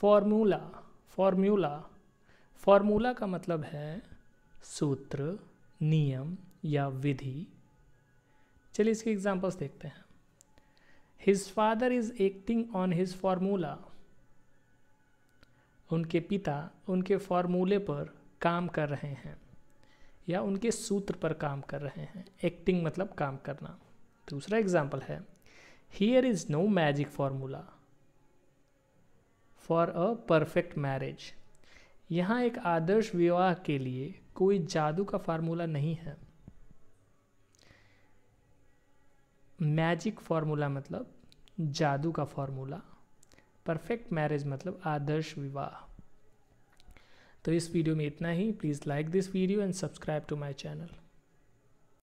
formula formula formula का मतलब है सूत्र नियम या विधि चलिए इसके एग्जाम्पल्स देखते हैं his father is acting on his formula उनके पिता उनके फार्मूले पर काम कर रहे हैं या उनके सूत्र पर काम कर रहे हैं एक्टिंग मतलब काम करना दूसरा एग्जाम्पल है here is no magic formula for a perfect marriage यहाँ एक आदर्श विवाह के लिए कोई जादू का फार्मूला नहीं है मैजिक फार्मूला मतलब जादू का फार्मूला परफेक्ट मैरिज मतलब आदर्श विवाह तो इस वीडियो में इतना ही please like this video and subscribe to my channel